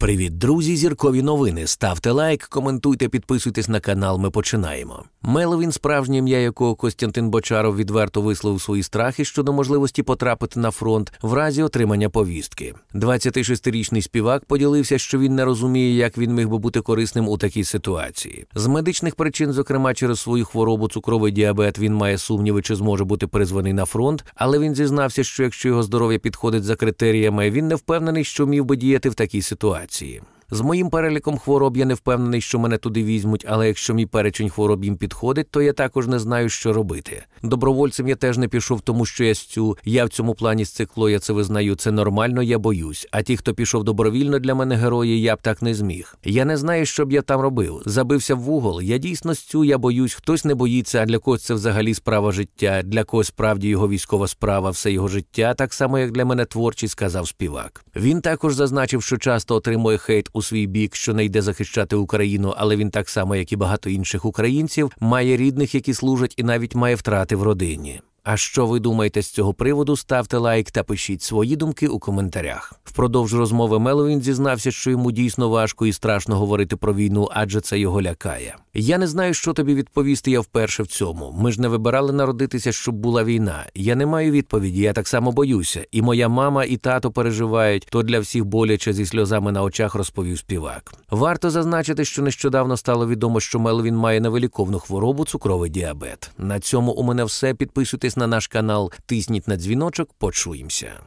Привіт, друзі! Зіркові новини. Ставте лайк, коментуйте, підписуйтесь на канал. Ми починаємо. Меловін, справжнє ім'я якого Костянтин Бочаров відверто висловив свої страхи щодо можливості потрапити на фронт в разі отримання повістки. 26-річний співак поділився, що він не розуміє, як він міг би бути корисним у такій ситуації. З медичних причин, зокрема, через свою хворобу цукровий діабет, він має сумніви, чи зможе бути призваний на фронт, але він зізнався, що якщо його здоров'я підходить за критеріями, він не впевнений, що міг би діяти в такій ситуації. демократії. З моїм переліком хвороб я не впевнений, що мене туди візьмуть, але якщо мій перечень хвороб їм підходить, то я також не знаю, що робити. Добровольцем я теж не пішов, тому що я стю. Я в цьому плані з цикло, я це визнаю. Це нормально, я боюсь. А ті, хто пішов добровільно для мене герої, я б так не зміг. Я не знаю, що б я там робив. Забився в угол. Я дійсно стю, я боюсь, хтось не боїться, а для когось це взагалі справа життя, для когось справді його військова справа, все його життя, так само як для мене творчість, сказав співак. Він також зазначив, що часто отримує хейт у свій бік, що не йде захищати Україну, але він так само, як і багато інших українців, має рідних, які служать, і навіть має втрати в родині. А що ви думаєте з цього приводу? Ставте лайк та пишіть свої думки у коментарях. Впродовж розмови Меловін зізнався, що йому дійсно важко і страшно говорити про війну, адже це його лякає. Я не знаю, що тобі відповісти. Я вперше в цьому. Ми ж не вибирали народитися, щоб була війна. Я не маю відповіді. Я так само боюся. І моя мама і тато переживають, то для всіх боляче зі сльозами на очах розповів співак. Варто зазначити, що нещодавно стало відомо, що Меловін має невиліковну хворобу, цукровий діабет. На цьому у мене все підписуйтесь на наш канал, тисніть на дзвіночок, почуємося.